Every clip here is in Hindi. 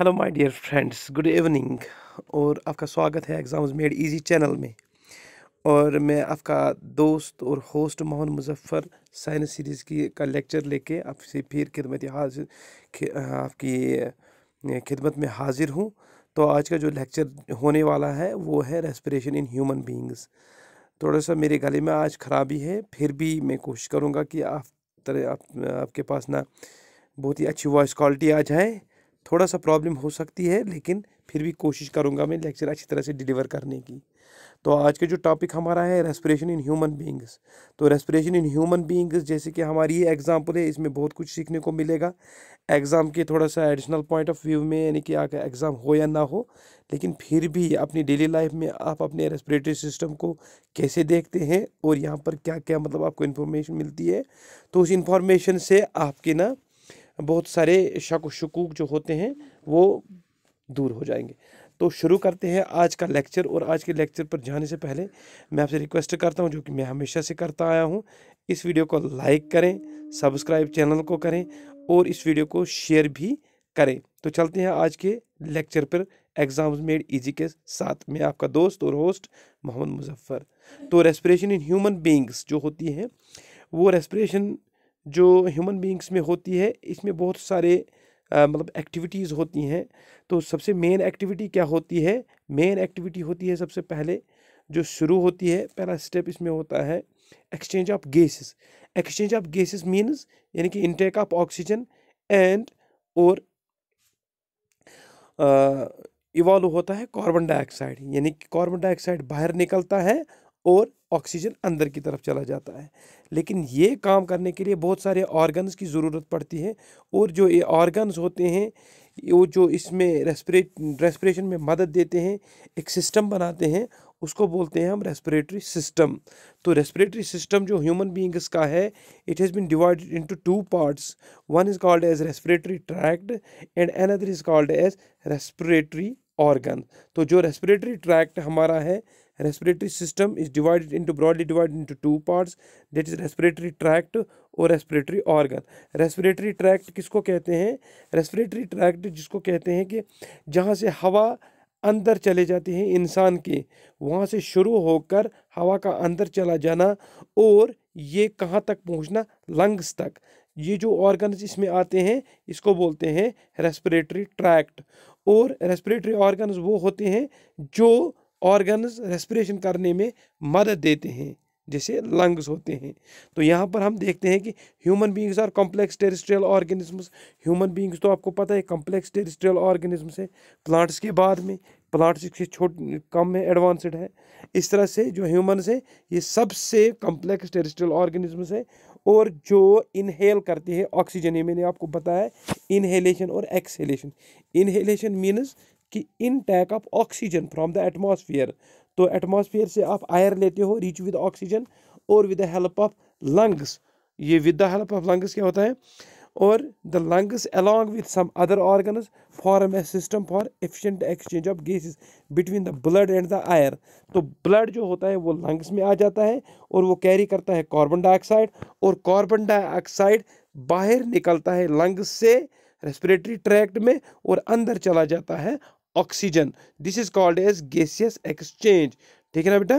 Hello my dear friends good evening और आपका स्वागत है एग्ज़ाम्स मेड इजी चैनल में और मैं आपका दोस्त और host Mohan Muzaffar science series की का लेक्चर लेके आपसे फिर खिदमत हाजिर आपकी खिदमत में हाजिर हूँ तो आज का जो लेक्चर होने वाला है वो है रेस्पिरेशन इन ह्यूमन बींग्स थोड़ा सा मेरे गले में आज ख़राबी है फिर भी मैं कोशिश करूँगा कि आप तरह आप, आपके पास ना बहुत ही अच्छी वॉइस क्वालिटी आ जाए थोड़ा सा प्रॉब्लम हो सकती है लेकिन फिर भी कोशिश करूँगा मैं लेक्चर अच्छी तरह से डिलीवर करने की तो आज का जो टॉपिक हमारा है रेस्पिरेशन इन ह्यूमन बींग्स तो रेस्पिरेशन इन ह्यूमन बींग्स जैसे कि हमारी ये एग्ज़ाम्पल है इसमें बहुत कुछ सीखने को मिलेगा एग्ज़ाम के थोड़ा सा एडिशनल पॉइंट ऑफ व्यू में यानी कि आगे एग्ज़ाम हो या ना हो लेकिन फिर भी अपनी डेली लाइफ में आप अपने रेस्परेटरी सिस्टम को कैसे देखते हैं और यहाँ पर क्या क्या मतलब आपको इन्फॉर्मेशन मिलती है तो उस इन्फॉर्मेशन से आपके ना बहुत सारे शक शकूक जो होते हैं वो दूर हो जाएंगे तो शुरू करते हैं आज का लेक्चर और आज के लेक्चर पर जाने से पहले मैं आपसे रिक्वेस्ट करता हूं जो कि मैं हमेशा से करता आया हूं इस वीडियो को लाइक करें सब्सक्राइब चैनल को करें और इस वीडियो को शेयर भी करें तो चलते हैं आज के लेक्चर पर एग्जाम्स मेड इजी के साथ मैं आपका दोस्त और होस्ट मोहम्मद मुजफ्फ़र तो रेस्परेशन इन ह्यूमन बींग्स जो होती है वो रेस्परेशन जो ह्यूमन बींग्स में होती है इसमें बहुत सारे मतलब एक्टिविटीज़ होती हैं तो सबसे मेन एक्टिविटी क्या होती है मेन एक्टिविटी होती है सबसे पहले जो शुरू होती है पहला स्टेप इसमें होता है exchange of gases exchange of gases means यानी कि इनटेक ऑफ ऑक्सीजन एंड और इवॉल्व होता है कार्बन डाइऑक्साइड यानी कि कार्बन डाइऑक्साइड बाहर निकलता है और ऑक्सीजन अंदर की तरफ चला जाता है लेकिन ये काम करने के लिए बहुत सारे ऑर्गन्स की ज़रूरत पड़ती है और जो ये ऑर्गन्स होते हैं वो जो इसमें रेस्परेट रेस्परेशन में मदद देते हैं एक सिस्टम बनाते हैं उसको बोलते हैं हम रेस्परेटरी सिस्टम तो रेस्परेटरी सिस्टम जो ह्यूमन बींग्स का है it has been divided into two parts one is called as respiratory tract and another is called as respiratory organ तो जो रेस्पिरेटरी ट्रैक्ट हमारा है respiratory system is divided into broadly divided into two parts that is respiratory tract और respiratory organ respiratory tract किसको कहते हैं respiratory tract जिसको कहते हैं कि जहाँ से हवा अंदर चले जाती है इंसान के वहाँ से शुरू होकर हवा का अंदर चला जाना और ये कहाँ तक पहुँचना लंग्स तक ये जो ऑर्गन इसमें आते हैं इसको बोलते हैं रेस्पिरेटरी ट्रैक्ट और रेस्पिरेटरी ऑर्गन्स वो होते हैं जो ऑर्गन्स रेस्पिरेशन करने में मदद देते हैं जैसे लंग्स होते हैं तो यहाँ पर हम देखते हैं कि human beings are complex terrestrial organisms human beings तो आपको पता है कॉम्प्लेक्स टेरिस्ट्रियल ऑर्गेनिजम्स है प्लांट्स के बाद में प्लांट्स से छोट कम है एडवांसड है इस तरह से जो ह्यूमन है ये सबसे कॉम्प्लेक्स टेरिस्ट्रियल ऑर्गेनिजम्स है और जो इनहेल करते हैं ऑक्सीजन ये मैंने आपको बताया इनहेलेशन और एक्सहेलेशन इनहेलेशन मीन्स कि intake of oxygen from the atmosphere तो एटमोसफियर से आप आयर लेते हो रिच विद ऑक्सीजन और with the help of lungs ये with the help of lungs क्या होता है और the lungs along with some other organs form a system for efficient exchange of gases between the blood and the air तो ब्लड जो होता है वो लंग्स में आ जाता है और वो कैरी करता है कार्बन डाइऑक्साइड और कार्बन डाइऑक्साइड बाहर निकलता है लंग्स से रेस्पिरेटरी ट्रैक्ट में और अंदर चला जाता है oxygen this is called as gaseous exchange ठीक है ना बेटा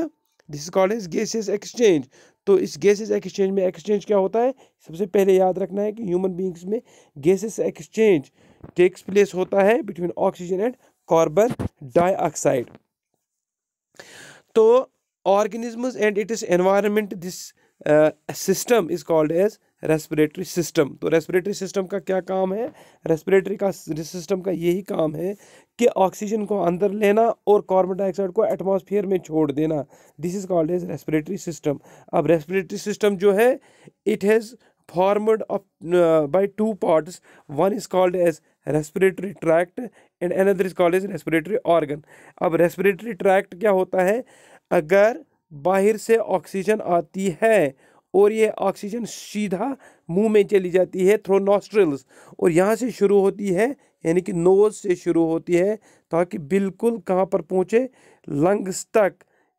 this is called as gaseous exchange तो इस गैसेस एक्सचेंज में एक्सचेंज क्या होता है सबसे पहले याद रखना है कि ह्यूमन बींग्स में गैसेस एक्सचेंज टेक्स प्लेस होता है between oxygen and carbon dioxide तो organisms and its environment this system is called as respiratory system तो रेस्पिरेटरी सिस्टम का क्या काम है रेस्पिरेटरी का सिस्टम का यही काम है कि ऑक्सीजन को अंदर लेना और कार्बन डाइऑक्साइड को एटमॉस्फेयर में छोड़ देना this is called as respiratory system अब रेस्पिरेटरी सिस्टम जो है it has formed of uh, two parts one is called as respiratory tract and and is called as respiratory organ अब रेस्पिरेटरी ट्रैक्ट क्या होता है अगर बाहर से ऑक्सीजन आती है और ये ऑक्सीजन सीधा मुंह में चली जाती है थ्रो नॉस्ट्रल्स और यहाँ से शुरू होती है यानी कि नोज़ से शुरू होती है ताकि बिल्कुल कहाँ पर पहुँचे लंग्स तक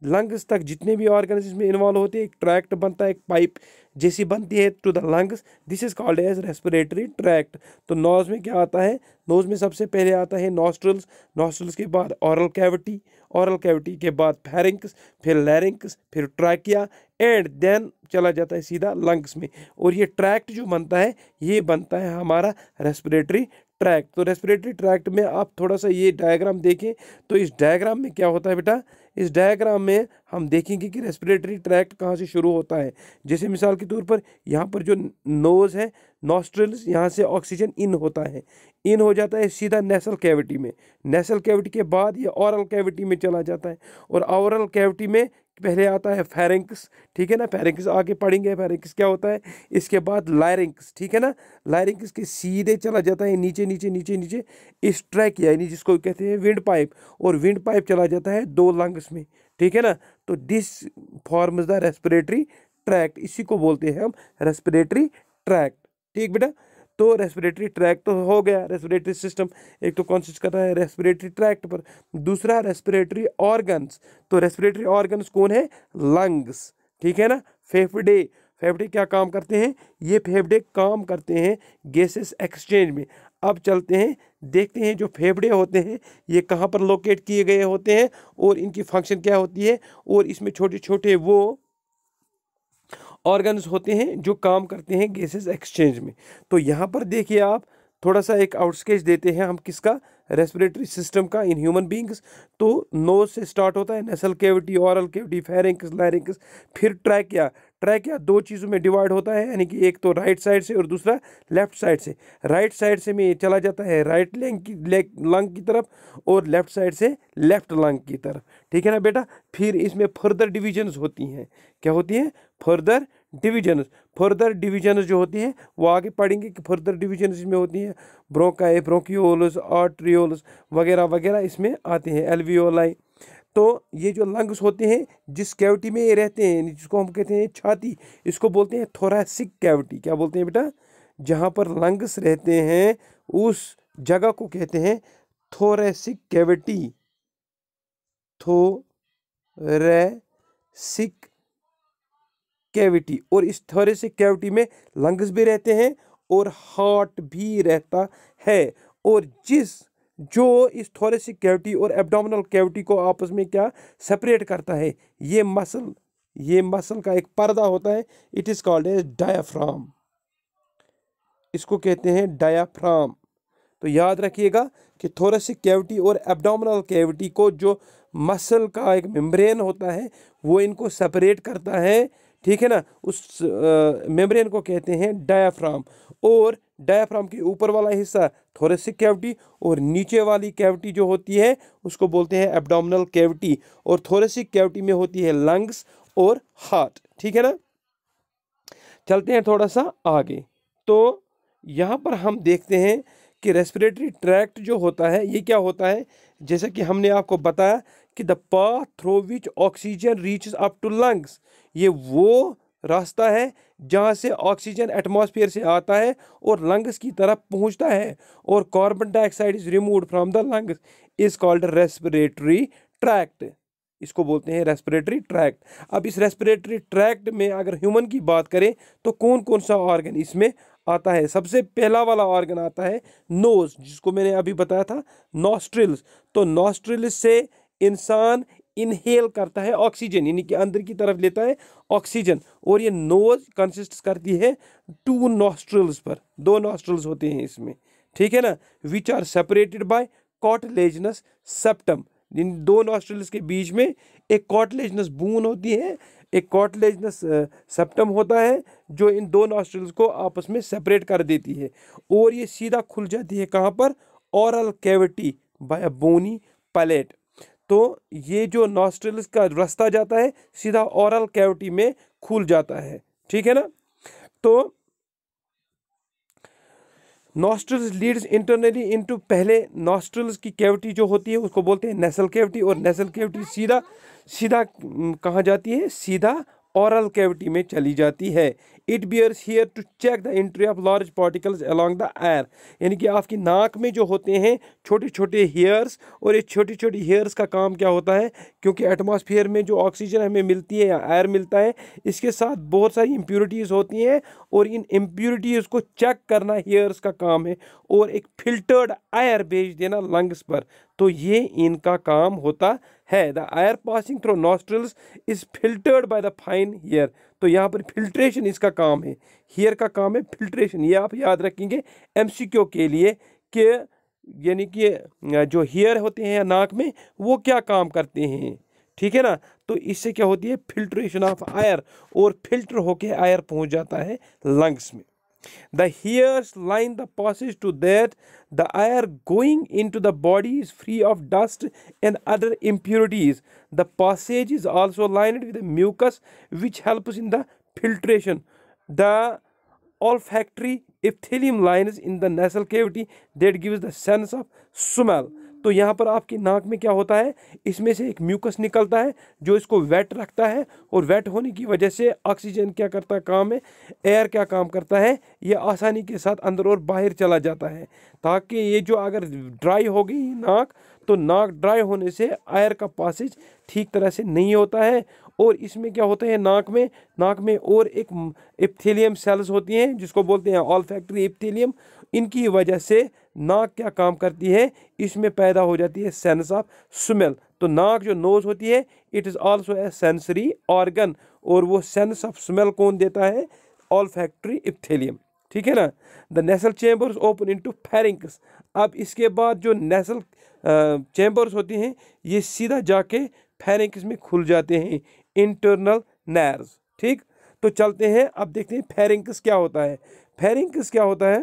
लंग्स तक जितने भी ऑर्गन्स इसमें इन्वॉल्व होते हैं एक ट्रैक्ट बनता है एक पाइप जैसी बनती है to the lungs this is called as respiratory tract तो नोज में क्या आता है नोज में सबसे पहले आता है नॉस्ट्रल्स नॉस्ट्रल्स के बाद औरल कैविटी औरल कैविटी के बाद फेरिंक्स फिर लैरिंक्स फिर ट्रैकिया एंड देन चला जाता है सीधा लंग्स में और ये ट्रैक्ट जो बनता है ये बनता है हमारा रेस्पिरेटरी ट्रैक्ट तो रेस्पिरेटरी ट्रैक्ट में आप थोड़ा सा ये डायग्राम देखें तो इस डायग्राम में क्या होता है बेटा इस डायग्राम में हम देखेंगे कि रेस्पिरेटरी ट्रैक्ट कहाँ से शुरू होता है जैसे मिसाल के तौर पर यहाँ पर जो नोज़ है नॉस्ट्रल्स यहाँ से ऑक्सीजन इन होता है इन हो जाता है सीधा नेसल कैविटी में नेसल कैविटी के बाद ये औरल कैविटी में चला जाता है और औरल कैविटी में पहले आता है फेरेंक्स ठीक है ना फेरेंक्स आगे पढ़ेंगे फेरेंक्स क्या होता है इसके बाद लायरिंक्स ठीक है ना लायरिंक्स के सीधे चला जाता है नीचे नीचे नीचे नीचे इस ट्रैक यानी जिसको कहते हैं विंड पाइप और विंड पाइप चला जाता है दो लंग्स में ठीक है ना तो this forms the respiratory tract इसी को बोलते हैं हम रेस्पिरेटरी ट्रैक ठीक बेटा तो रेस्पिरेटरी ट्रैक्ट तो हो गया रेस्पिरेटरी सिस्टम एक तो कॉन्सिस्ट कर रहा है रेस्पिरेटरी ट्रैक्ट पर दूसरा रेस्पिरेटरी ऑर्गन्स तो रेस्पिरेटरी ऑर्गन्स कौन है लंग्स ठीक है ना फेफड़े फेफड़े क्या काम करते हैं ये फेफड़े काम करते हैं गैसेस एक्सचेंज में अब चलते हैं देखते हैं जो फेफड़े होते हैं ये कहाँ पर लोकेट किए गए होते हैं और इनकी फंक्शन क्या होती है और इसमें छोटे छोटे वो ऑर्गन्स होते हैं जो काम करते हैं गैसेस एक्सचेंज में तो यहाँ पर देखिए आप थोड़ा सा एक आउटस्केच देते हैं हम किसका रेस्पिरेटरी सिस्टम का इन ह्यूमन बींग्स तो नोज से स्टार्ट होता है nasal cavity oral cavity pharynx larynx फिर ट्रैकिया ट्रैक या दो चीज़ों में डिवाइड होता है यानी कि एक तो राइट साइड से और दूसरा लेफ्ट साइड से राइट साइड से में चला जाता है राइट लेंग की लंग की तरफ और लेफ्ट साइड से लेफ्ट लंग की तरफ ठीक है ना बेटा फिर इसमें फर्दर डिविजन्स होती हैं क्या होती हैं फर्दर डिविजन्स फर्दर डिविजन्स जो होती हैं वो आगे पढ़ेंगे कि फर्दर डिविजन्स इसमें होती हैं ब्रोंकाए ब्रोंकियोलस आर्ट्रियोल्स वगैरह वगैरह इसमें आते हैं एलवियोलाई तो ये जो लंग्स होते हैं जिस कैविटी में ये रहते हैं जिसको हम कहते हैं छाती इसको बोलते हैं थोरासिक कैविटी क्या बोलते हैं बेटा जहाँ पर लंग्स रहते हैं उस जगह को कहते हैं थोरेसिक कैविटी रेसिक कैविटी और इस थोरेसिक कैविटी में लंग्स भी रहते हैं और हार्ट भी रहता है और जिस जो इस थोरेसिक कैविटी और एब्डोमिनल कैविटी को आपस में क्या सेपरेट करता है ये मसल ये मसल का एक पर्दा होता है it is called as diaphragm इसको कहते हैं डायाफ्राम तो याद रखिएगा कि थोरेसिक कैविटी और एब्डोमिनल कैविटी को जो मसल का एक मेम्ब्रेन होता है वो इनको सेपरेट करता है ठीक है ना उस मेम्ब्रेन को कहते हैं डायाफ्राम और डायफ्राम के ऊपर वाला हिस्सा थोरेसिक कैविटी और नीचे वाली कैविटी जो होती है उसको बोलते हैं एब्डोमिनल कैविटी और थोरेसिक कैविटी में होती है लंग्स और हार्ट ठीक है ना चलते हैं थोड़ा सा आगे तो यहाँ पर हम देखते हैं कि रेस्पिरेटरी ट्रैक्ट जो होता है ये क्या होता है जैसे कि हमने आपको बताया कि the path through which oxygen reach up to lungs ये वो रास्ता है जहाँ से ऑक्सीजन एटमॉस्फेयर से आता है और लंग्स की तरफ पहुँचता है और carbon dioxide is remove from the lungs is called respiratory tract इसको बोलते हैं रेस्पिरेटरी ट्रैक्ट अब इस रेस्पिरेटरी ट्रैक्ट में अगर ह्यूमन की बात करें तो कौन कौन सा ऑर्गन इसमें आता है सबसे पहला वाला ऑर्गन आता है नोज जिसको मैंने अभी बताया था नॉस्ट्रिल्स तो नॉस्ट्रिल्स से इंसान इनहेल करता है ऑक्सीजन यानी कि अंदर की तरफ लेता है ऑक्सीजन और ये नोज कंसिस्ट करती है टू नॉस्ट्रल्स पर दो नॉस्ट्रल्स होते हैं इसमें ठीक है ना which are separated by cartilaginous septum in दो नॉस्ट्रल्स के बीच में एक कॉटलेजनस बून होती है एक कॉटलेजनस सेप्टम होता है जो इन दो नॉस्ट्रल्स को आपस में सेपरेट कर देती है और ये सीधा खुल जाती है कहाँ पर oral cavity by bony palate तो ये जो नॉस्ट्रल्स का रास्ता जाता है सीधा औरल कैविटी में खुल जाता है ठीक है ना तो नॉस्ट्रल्स लीड्स इंटरनली इनटू पहले नॉस्ट्रल्स की कैविटी जो होती है उसको बोलते हैं नेसल कैविटी और नेसल कैविटी सीधा सीधा कहाँ जाती है सीधा औरल कैविटी में चली जाती है it bears hair to check the entry of large particles along the air यानी कि आपकी नाक में जो होते हैं छोटे छोटे हेयर्स और ये छोटे छोटे हेयर्स का काम क्या होता है क्योंकि एटमॉस्फेयर में जो ऑक्सीजन हमें मिलती है या एयर मिलता है इसके साथ बहुत सारी इम्प्योरिटीज़ होती हैं और इन इम्प्योरिटीज़ को चेक करना हेयर्स का काम है और एक फिल्टर्ड एयर भेज देना लंग्स पर तो ये इनका काम होता है the air passing through nostrils is filtered by the fine hair तो यहाँ पर फिल्ट्रेशन इसका काम है हेयर का काम है फिल्ट्रेशन ये आप याद रखेंगे एम के लिए कि यानी कि जो हेयर होते हैं नाक में वो क्या काम करते हैं ठीक है ना तो इससे क्या होती है फिल्ट्रेशन ऑफ आयर और फिल्टर होके आयर पहुंच जाता है लंग्स में The hairs line the passage to that the air going into the body is free of dust and other impurities. The passage is also lined with mucus which helps in the filtration. The olfactory epithelium lines in the nasal cavity that gives the sense of smell. तो यहाँ पर आपकी नाक में क्या होता है इसमें से एक म्यूकस निकलता है जो इसको वेट रखता है और वेट होने की वजह से ऑक्सीजन क्या करता है काम है एयर क्या काम करता है ये आसानी के साथ अंदर और बाहर चला जाता है ताकि ये जो अगर ड्राई हो गई नाक तो नाक ड्राई होने से एयर का पासिज ठीक तरह से नहीं होता है और इसमें क्या होता है नाक में नाक में और एक इप्थेलियम सेल्स होती हैं जिसको बोलते हैं ऑल फैक्ट्री इप्थेलियम इनकी वजह से नाक क्या काम करती है इसमें पैदा हो जाती है सेंस ऑफ स्मेल तो नाक जो नोज़ होती है it is also a sensory organ और वो सेंस ऑफ स्मेल कौन देता है ऑल फैक्ट्री इपथेलियम ठीक है ना the nasal chambers open into pharynx अब इसके बाद जो नेसल चैम्बर्स होती हैं ये सीधा जाके फेरिंग्स में खुल जाते हैं इंटरनल नैर्स ठीक तो चलते हैं अब देखते हैं फेरिंग्स क्या होता है फेरिंग्स क्या होता है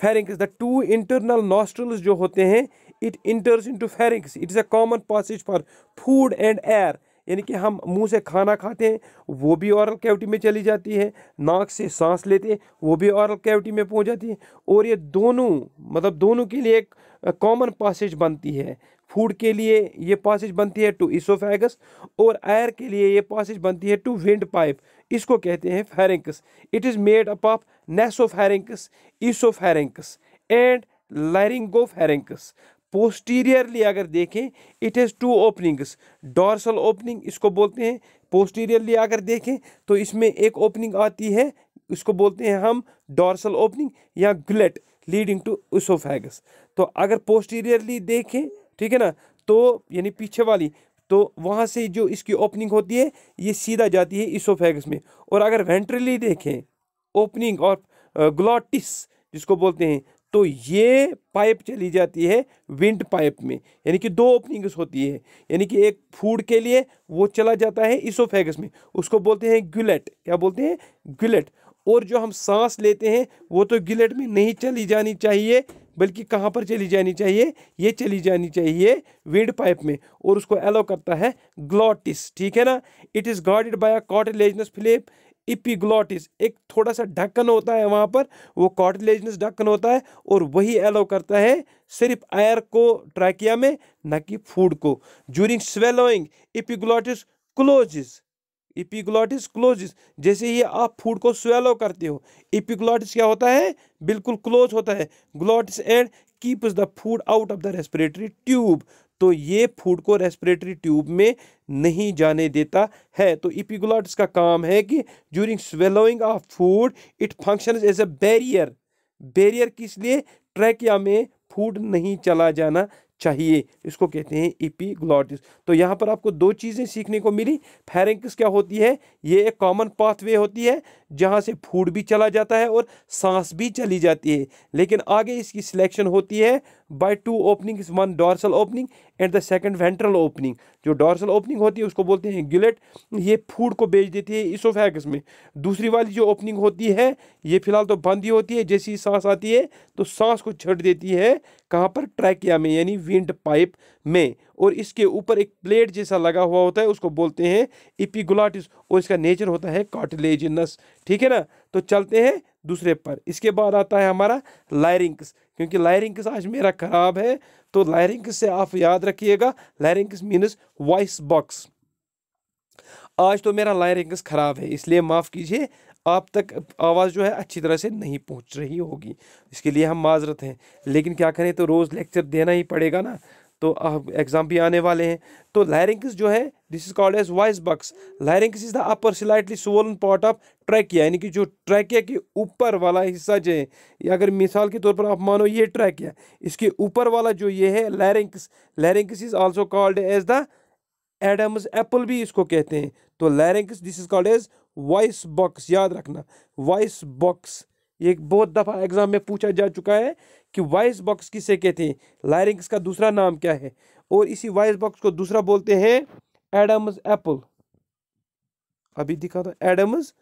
pharynx the two internal nostrils जो होते हैं it enters into pharynx it is a common passage for food and air यानी कि हम मुंह से खाना खाते हैं वो भी औरल कैविटी में चली जाती है नाक से सांस लेते हैं वो भी औरल कैविटी में पहुंच जाती है और ये दोनों मतलब दोनों के लिए एक कॉमन पासेज बनती है फूड के लिए ये पासिज बनती है टू इसोफेगस और एयर के लिए ये पासिज बनती है टू विंड पाइप इसको कहते हैं pharynx it is made up of nasopharynx oropharynx and pharynx posteriorly अगर देखें it has two openings dorsal opening इसको बोलते हैं पोस्टीरियरली अगर देखें तो इसमें एक ओपनिंग आती है इसको बोलते हैं हम डॉर्सल ओपनिंग या ग्लेट लीडिंग टू इसोफेगस तो अगर पोस्टीरियरली देखें ठीक है ना तो यानी पीछे वाली तो वहाँ से जो इसकी ओपनिंग होती है ये सीधा जाती है इसोफेगस में और अगर वेंट्रली देखें ओपनिंग और ग्लॉटिस जिसको बोलते हैं तो ये पाइप चली जाती है विंड पाइप में यानी कि दो ओपनिंग्स होती है यानी कि एक फूड के लिए वो चला जाता है इसोफेगस में उसको बोलते हैं गुलेट क्या बोलते हैं गुलेट और जो हम सांस लेते हैं वो तो गिलेट में नहीं चली जानी चाहिए बल्कि कहाँ पर चली जानी चाहिए ये चली जानी चाहिए विंड पाइप में और उसको एलो करता है ग्लॉटिस ठीक है ना it is guarded by a cartilaginous flap epiglottis एक थोड़ा सा ढक्कन होता है वहाँ पर वो कॉटिलेजनस ढक्कन होता है और वही एलो करता है सिर्फ आयर को ट्रैकिया में न कि फूड को during swallowing epiglottis closes epiglottis closes जैसे ये आप फूड को स्वेलो करते हो इपिग्लॉटिस क्या होता है बिल्कुल क्लोज होता है glottis and keeps the food out of the respiratory tube तो ये फूड को रेस्पिरेटरी ट्यूब में नहीं जाने देता है तो इपिग्लॉटिस का काम है कि during swallowing of food it function as a barrier barrier किस लिए ट्रैकिया में फूड नहीं चला जाना चाहिए इसको कहते हैं इपीग्लॉटिस e तो यहाँ पर आपको दो चीज़ें सीखने को मिली फेरेंकिस क्या होती है ये एक कॉमन पाथवे होती है जहाँ से फूड भी चला जाता है और सांस भी चली जाती है लेकिन आगे इसकी सिलेक्शन होती है by two opening one dorsal opening and the second ventral opening जो डॉर्सल ओपनिंग होती है उसको बोलते हैं गिलेट ये फूड को बेच देती है इसोफेगस में दूसरी वाली जो ओपनिंग होती है ये फिलहाल तो बंद ही होती है जैसी सांस आती है तो सांस को छट देती है कहाँ पर ट्रैकिया में यानी विंड पाइप में और इसके ऊपर एक प्लेट जैसा लगा हुआ होता है उसको बोलते हैं इपिगुलाटिस और इसका नेचर होता है कार्टिलेजिनस ठीक है ना तो चलते हैं दूसरे पर इसके बाद आता है हमारा लायरिंग्स क्योंकि लायरिंग्स आज मेरा ख़राब है तो लायरिंग्स से आप याद रखिएगा लायरिंग्स मीन्स वॉइस बॉक्स आज तो मेरा लायरिंग्स ख़राब है इसलिए माफ़ कीजिए आप तक आवाज़ जो है अच्छी तरह से नहीं पहुंच रही होगी इसके लिए हम माजरत हैं लेकिन क्या करें तो रोज़ लेक्चर देना ही पड़ेगा ना तो एग्ज़ाम भी आने वाले हैं तो लैरिंग्स जो है this is called as voice box larynx is the upper slightly swollen part of trachea यानी कि जो ट्रैकिया के ऊपर वाला हिस्सा जो है अगर मिसाल के तौर पर आप मानो ये ट्रैकिया इसके ऊपर वाला जो ये है larynx larynx is also called as the Adam's apple भी इसको कहते हैं तो larynx this is called as voice box याद रखना वॉइस बॉक्स ये बहुत दफ़ा एग्ज़ाम में पूछा जा चुका है कि वॉइस बॉक्स किसे कहते हैं लायरिंग्स का दूसरा नाम क्या है और इसी वॉइस बॉक्स को दूसरा बोलते हैं एडम्स एप्पल अभी दिखा दो एडम्स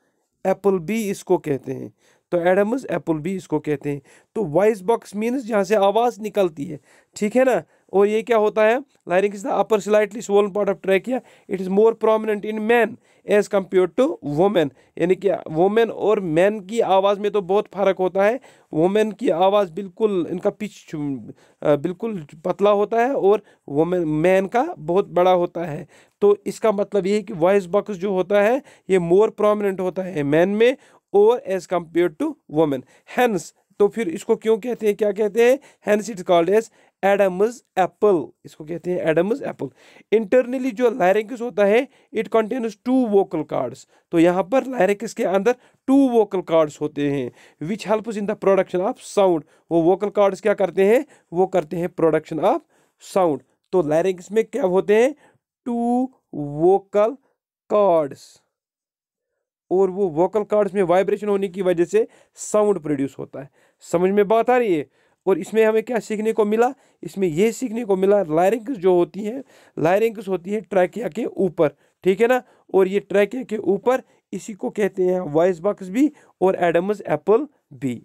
एप्पल भी इसको कहते हैं तो एडम्स एप्पल भी इसको कहते हैं तो वॉइस बॉक्स मीन्स जहाँ से आवाज़ निकलती है ठीक है ना और ये क्या होता है larynx is the upper slightly swollen part of trachea it is more prominent in man as compare to women यानी कि वोमेन और मैन की आवाज़ में तो बहुत फ़र्क होता है वोमेन की आवाज़ बिल्कुल इनका पिच बिल्कुल पतला होता है और वोमेन मैन का बहुत बड़ा होता है तो इसका मतलब ये है कि वॉइस बॉक्स जो होता है ये मोर प्रोमिनेंट होता है मैन में और as compare to women hence तो फिर इसको क्यों कहते हैं क्या कहते हैं hence it called as Adam's apple इसको कहते हैं एडम्स एप्पल इंटरनली जो लायरेंकिस होता है it contains two vocal cords तो यहाँ पर लायरेंकिस के अंदर टू वोकल कार्ड्स होते हैं which helps in the production of sound वो वोकल कार्ड्स क्या करते हैं वो करते हैं प्रोडक्शन ऑफ साउंड तो लायरेंकिस में क्या होते हैं टू वोकल कार्ड्स और वो वोकल कार्ड्स में वाइब्रेशन होने की वजह से साउंड प्रोड्यूस होता है समझ में बात आ रही है और इसमें हमें क्या सीखने को मिला इसमें यह सीखने को मिला लायरिंग्स जो होती है लायरिंग्स होती है ट्रैकिया के ऊपर ठीक है ना और ये ट्रैकिया के ऊपर इसी को कहते हैं वॉइस बॉक्स भी और एडम्स एप्पल भी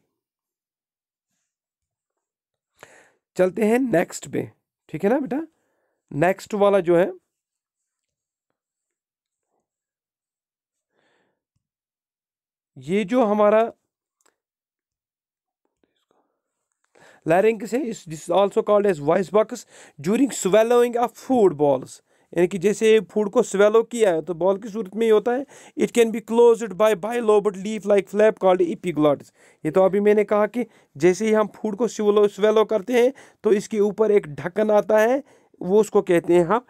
चलते हैं नेक्स्ट पे ठीक है ना बेटा नेक्स्ट वाला जो है ये जो हमारा लैरिंग्स है this also called as voice box during swallowing of food balls यानी कि जैसे फूड को स्वेलो किया है तो बॉल की सूरत में ही होता है it can be closed by by lobed leaf like flap called epiglottis ये तो अभी मैंने कहा कि जैसे ही हम फूड को स्वेलो स्वेलो करते हैं तो इसके ऊपर एक ढक्कन आता है वो उसको कहते हैं हम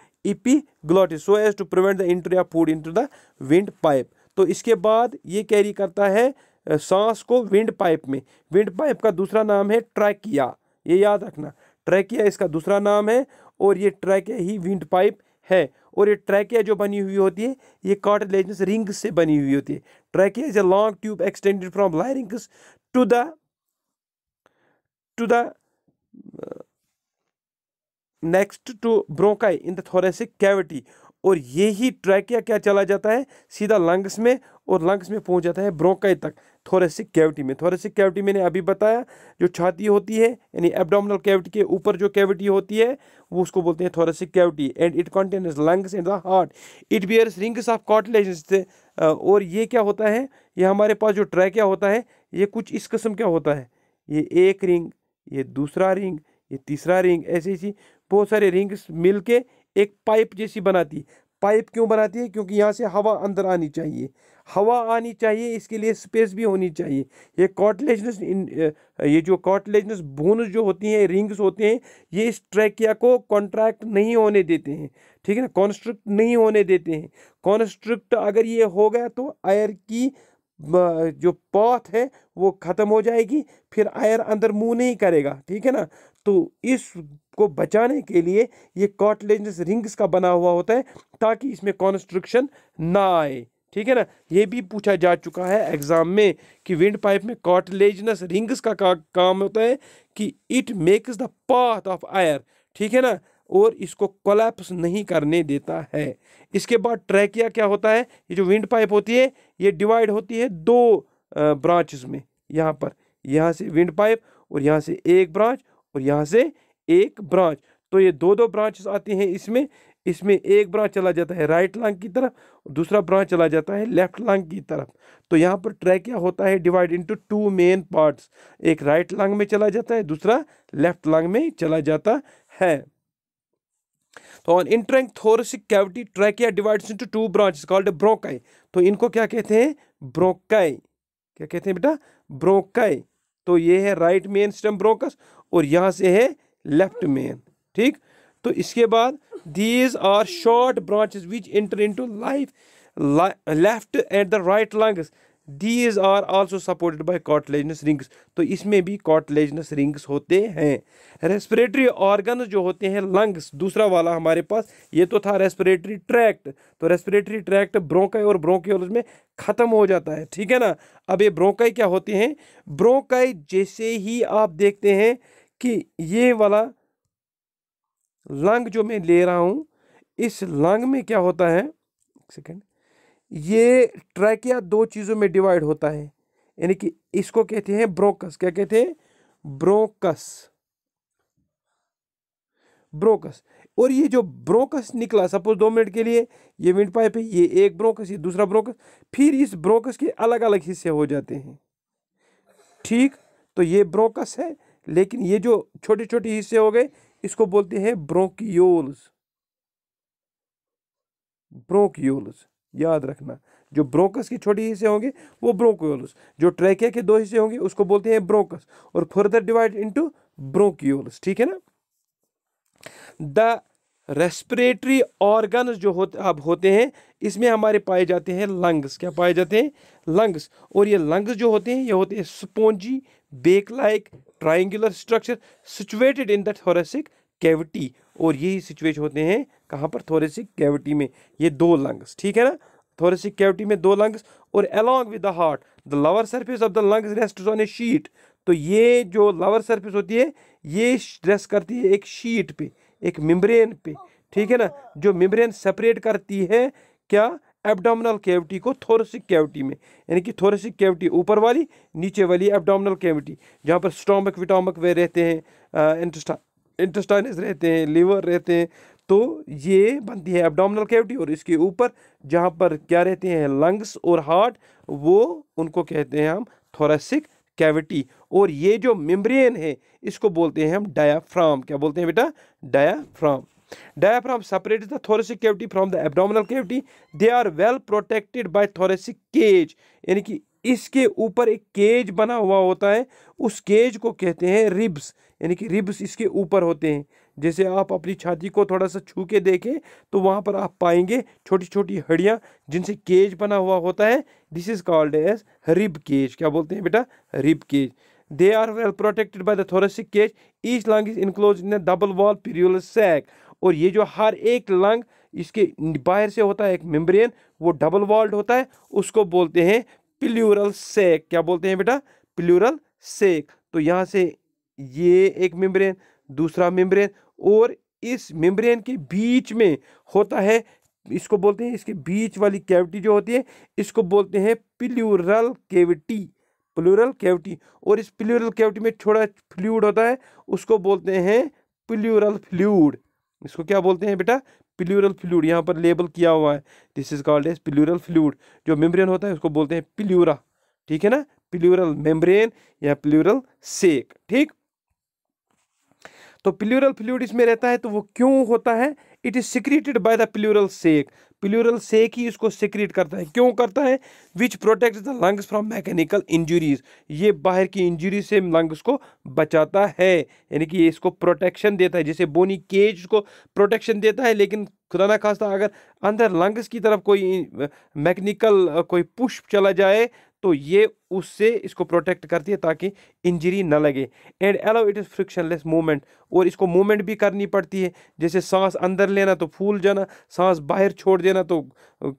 glottis so as to prevent the entry of food in the windpipe तो इसके बाद ये कैरी करता है सांस को विंड पाइप में विंड पाइप का दूसरा नाम है ट्रैकिया ये याद रखना ट्रैकिया इसका दूसरा नाम है और ये ट्रैकिया ही विंड पाइप है और ये ट्रैकिया जो बनी हुई होती है ये कार्टिलेजनस रिंग से बनी हुई होती है trachea is a long tube extended from larynx to the to the next to bronchi in the thoracic cavity और यही ट्रैकिया क्या चला जाता है सीधा लंग्स में और लंग्स में पहुंच जाता है ब्रोंकाई तक थोरेसिक कैविटी में थोरेसिक कैविटी मैंने अभी बताया जो छाती होती है यानी एब्डोमिनल कैविटी के ऊपर जो कैविटी होती है वो उसको बोलते हैं thoracic cavity and it contains lungs and the heart it bears rings of cartilage और ये क्या होता है ये हमारे पास जो ट्रैक क्या होता है ये कुछ इस कस्म क्या होता है ये एक रिंग ये दूसरा रिंग ये तीसरा रिंग ऐसी ऐसी बहुत सारे रिंग्स मिल के एक पाइप जैसी बनाती पाइप क्यों बनाती है क्योंकि यहाँ से हवा अंदर आनी चाहिए हवा आनी चाहिए इसके लिए स्पेस भी होनी चाहिए ये कॉटलेजनस ये जो कॉटलेजनस बोनस जो होती हैं रिंग्स होते हैं ये इस ट्रैकिया को कॉन्ट्रैक्ट नहीं होने देते हैं ठीक है ना कॉन्स्ट्रिक्ट नहीं होने देते हैं कॉन्स्ट्रिक्ट अगर ये हो गया तो एयर की जो पौथ है वो ख़त्म हो जाएगी फिर आयर अंदर मुंह नहीं करेगा ठीक है ना तो इस को बचाने के लिए ये कॉटलेजस रिंग्स का बना हुआ होता है ताकि इसमें कॉन्स्ट्रक्शन ना आए ठीक है ना ये भी पूछा जा चुका है एग्ज़ाम में कि विंड पाइप में कॉटलेजनस रिंग्स का, का काम होता है कि it makes the path of air ठीक है ना और इसको कोलैप्स नहीं करने देता है इसके बाद ट्रैकिया क्या होता है ये जो विंड पाइप होती है ये डिवाइड होती है दो ब्रांचेस में यहाँ पर यहाँ से विंड पाइप और यहाँ से एक ब्रांच और यहाँ से एक ब्रांच तो ये दो दो ब्रांचेस आती हैं इसमें इसमें एक ब्रांच चला जाता है राइट लंग की तरफ दूसरा ब्रांच चला जाता है लेफ्ट लंग की तरफ तो यहाँ पर ट्रैकिया होता है divide into two main parts एक राइट लंग में चला जाता है दूसरा लेफ्ट लंग में चला जाता है on entering thoracic cavity trachea divides into two branches called bronchi तो इनको क्या कहते हैं ब्रोकाई क्या कहते हैं बेटा ब्रोकाई तो ये है राइट मेन स्टम ब्रोकस और यहाँ से है लेफ्ट मेन ठीक तो इसके बाद these are short branches which enter into life left and the right lungs these are also supported by cartilaginous rings तो इसमें भी कॉटलेजनस रिंग्स होते हैं रेस्पिरेटरी ऑर्गन जो होते हैं लंग्स दूसरा वाला हमारे पास ये तो था रेस्पिरेटरी ट्रैक्ट तो रेस्पिरेटरी ट्रैक्ट ब्रोंकाई और ब्रोंकियोलस में ख़त्म हो जाता है ठीक है ना अब ये ब्रोंकाई क्या होते हैं ब्रोंकाई जैसे ही आप देखते हैं कि ये वाला लंग जो मैं ले रहा हूँ इस लंग में क्या होता है एक सेकेंड ये ट्रैकिया दो चीज़ों में डिवाइड होता है यानी कि इसको कहते हैं ब्रोकस क्या कहते हैं ब्रोकस ब्रोकस और ये जो ब्रोकस निकला सपोज दो मिनट के लिए ये विंड पाइप है ये एक ब्रोकस ये दूसरा ब्रोकस फिर इस ब्रोकस के अलग अलग हिस्से हो जाते हैं ठीक तो ये ब्रोकस है लेकिन ये जो छोटे छोटे हिस्से हो गए इसको बोलते हैं ब्रोकियोल्स ब्रोकियोल्स याद रखना जो ब्रोकस के छोटे हिस्से होंगे वो ब्रोक्योल्स जो ट्रैकिया के दो हिस्से होंगे उसको बोलते हैं ब्रोकस और फर्दर डिवाइड इंटू ब्रोक्योल्स ठीक है ना द रेस्परेटरी ऑर्गन्स जो होते अब होते हैं इसमें हमारे पाए जाते हैं लंग्स क्या पाए जाते हैं लंग्स और ये लंग्स जो होते हैं ये होते हैं spongy bag like triangular structure situated in the thoracic cavity और यही सिचुएट होते हैं कहाँ पर थोरेसिक कैविटी में ये दो लंग्स ठीक है ना थोरेसिक कैविटी में दो लंग्स और along with the heart the lower surface of the lungs rest on a sheet तो ये जो लोअर सर्फेस होती है ये रेस्ट करती है एक शीट पे एक मिम्ब्रेन पे ठीक है ना जो मिम्ब्रेन सेपरेट करती है क्या एबडामिनल कैविटी को थोरेसिक कैविटी में यानी कि थोरेसिक कैविटी ऊपर वाली नीचे वाली एबडामिनल कैविटी जहाँ पर स्टोमक विटामक वे रहते हैं इंटस्टा इंटस्टाइनस रहते हैं लीवर रहते हैं तो ये बनती है एबडामिनल कैविटी और इसके ऊपर जहाँ पर क्या रहते हैं लंग्स और हार्ट वो उनको कहते हैं हम थोरेसिक कैविटी और ये जो मेम्ब्रेन है इसको बोलते हैं हम डायाफ्राम क्या बोलते हैं बेटा diaphragm diaphragm separate the thoracic cavity from the abdominal cavity they are well protected by thoracic cage यानी कि इसके ऊपर एक केज बना हुआ होता है उस केज को कहते हैं रिब्स यानी कि रिब्स इसके ऊपर होते हैं जैसे आप अपनी छाती को थोड़ा सा छू के देखें तो वहाँ पर आप पाएंगे छोटी छोटी हड्डियाँ जिनसे केज बना हुआ होता है this is called as rib cage क्या बोलते हैं बेटा rib cage they are well protected by the thoracic cage each lung is enclose in double wall wall sac और ये जो हर एक लंग इसके बाहर से होता है एक मेम्ब्रेन वो डबल वॉल्ड होता है उसको बोलते हैं प्ल्यूरल सेक क्या बोलते हैं बेटा प्ल्यूरल सेक तो यहाँ से ये एक मेम्ब्रेन दूसरा मेम्ब्रेन और इस मेम्ब्रेन के बीच में होता है इसको बोलते हैं इसके बीच वाली कैविटी जो होती है इसको बोलते हैं प्लूरल कैविटी प्लूरल कैविटी और इस प्लूरल कैविटी में छोटा फ्लूड होता है उसको बोलते हैं प्लूरल फ्लूड इसको क्या बोलते हैं बेटा प्लूरल फ्लूड यहाँ पर लेबल किया हुआ है this is called as pleural fluid जो मेम्ब्रेन होता है उसको बोलते हैं प्लूरा ठीक है ना प्लूरल मेम्ब्रेन या प्लूरल सेक ठीक तो प्लूरल फ्लूड इसमें रहता है तो वो क्यों होता है it is secreted by the pleural sac pleural sac ही इसको सिक्रीट करता है क्यों करता है which protect the lungs from mechanical injuries ये बाहर की इंजुरी से लंग्स को बचाता है यानी कि ये इसको प्रोटेक्शन देता है जैसे बोनी केज को प्रोटेक्शन देता है लेकिन खुदा ना खासा अगर अंदर लंग्स की तरफ कोई मैकेनिकल कोई पुश चला जाए तो ये उससे इसको प्रोटेक्ट करती है ताकि इंजरी ना लगे and allow it is frictionless movement और इसको मूवमेंट भी करनी पड़ती है जैसे सांस अंदर लेना तो फूल जाना सांस बाहर छोड़ देना तो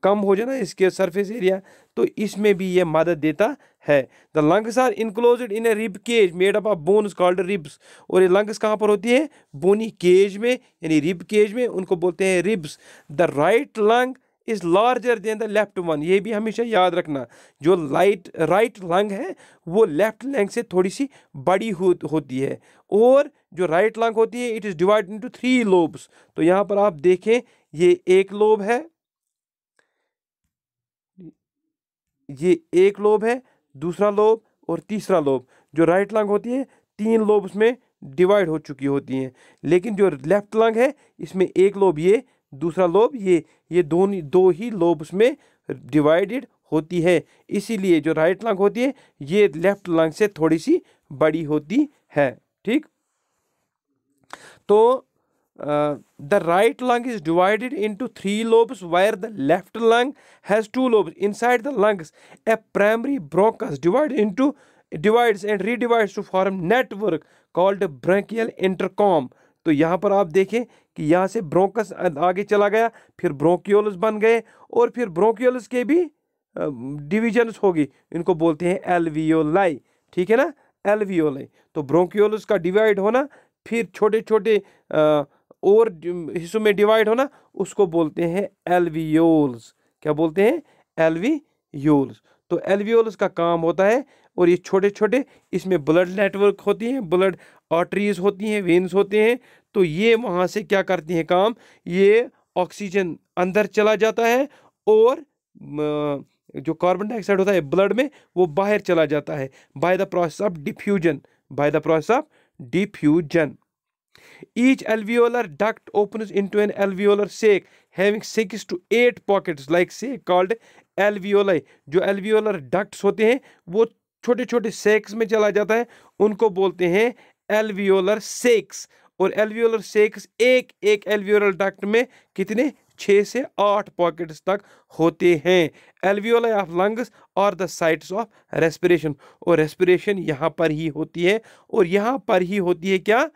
कम हो जाना इसके सरफेस एरिया तो इसमें भी ये मदद देता है the lungs are enclose in a rib cage made up of bones called ribs और ये लंग्स कहाँ पर होती है बोनी केज में यानी रिब केज में उनको बोलते हैं ribs the right lung is larger than the left one ये भी हमेशा याद रखना जो लाइट राइट लंग है वो लेफ्ट लंग से थोड़ी सी बड़ी हो, होती है और जो राइट लंग होती है it is divide into three lobes तो यहाँ पर आप देखें ये एक लोब है ये एक लोब है दूसरा लोब और तीसरा लोब जो राइट लंग होती है तीन लोब्स में डिवाइड हो चुकी होती हैं लेकिन जो लेफ्ट लंग है इसमें एक लोब ये दूसरा लोब ये ये दोनों दो ही लोब्स में डिवाइडेड होती है इसीलिए जो राइट लंग होती है ये लेफ्ट लंग से थोड़ी सी बड़ी होती है ठीक तो the right lung is divided into three lobes where the left lung has two lobes inside the lungs a primary bronchus divide into divides and redivides to form network called branchial intercom तो यहाँ पर आप देखें कि यहाँ से ब्रोंकस आगे चला गया फिर ब्रोंकियोलस बन गए और फिर ब्रोंकियोलस के भी डिविजन्स होगी इनको बोलते हैं एलवीओलाई ठीक है ना एलवियोलाई तो ब्रोंकियोलस का डिवाइड होना फिर छोटे छोटे और हिस्सों में डिवाइड होना उसको बोलते हैं एलवीओल्स क्या बोलते हैं एलवी तो एलवियोल्स का काम होता है और ये छोटे छोटे इसमें ब्लड नेटवर्क होती हैं ब्लड आर्टरीज होती हैं वेन्स होते हैं तो ये वहाँ से क्या करती हैं काम ये ऑक्सीजन अंदर चला जाता है और जो कार्बन डाइऑक्साइड होता है ब्लड में वो बाहर चला जाता है by the process of diffusion by the process of diffusion each alveolar duct opens into an alveolar sac having six to eight pockets like sac called alveoli. जो alveolar डक्ट्स होते हैं वो छोटे छोटे सेक्स में चला जाता है उनको बोलते हैं एलवियोलर सेक्स और एलवियोलर सेक्स एक एक एलवियोलर डक्ट में कितने छः से आठ पॉकेट्स तक होते हैं एलवीओलाई ऑफ लंग्स और द साइट्स ऑफ रेस्पिरेशन और रेस्पिरेशन यहाँ पर ही होती है और यहाँ पर ही होती है क्या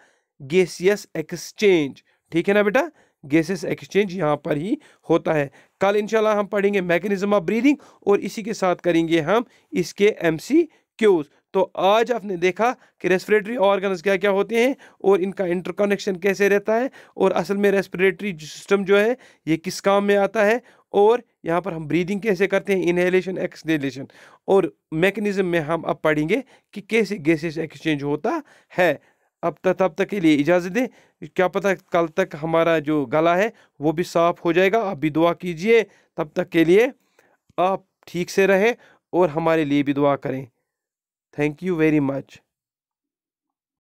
गेसियस एक्सचेंज ठीक है ना बेटा गैसेस एक्सचेंज यहाँ पर ही होता है कल इंशाल्लाह हम पढ़ेंगे मैकेनिज्म ऑफ ब्रीदिंग और इसी के साथ करेंगे हम इसके एम सी क्यूज़ तो आज आपने देखा कि रेस्पिरेटरी ऑर्गन्स क्या क्या होते हैं और इनका इंटरकनेक्शन कैसे रहता है और असल में रेस्पिरेटरी सिस्टम जो है ये किस काम में आता है और यहाँ पर हम ब्रीदिंग कैसे करते हैं इनहेलेशन एक्सहेलेशन और मैकेनिज्म में हम अब पढ़ेंगे कि कैसे गैसेस एक्सचेंज होता है अब तक तब तक के लिए इजाज़त दें क्या पता कल तक हमारा जो गला है वो भी साफ़ हो जाएगा आप भी दुआ कीजिए तब तक के लिए आप ठीक से रहें और हमारे लिए भी दुआ करें थैंक यू वेरी मच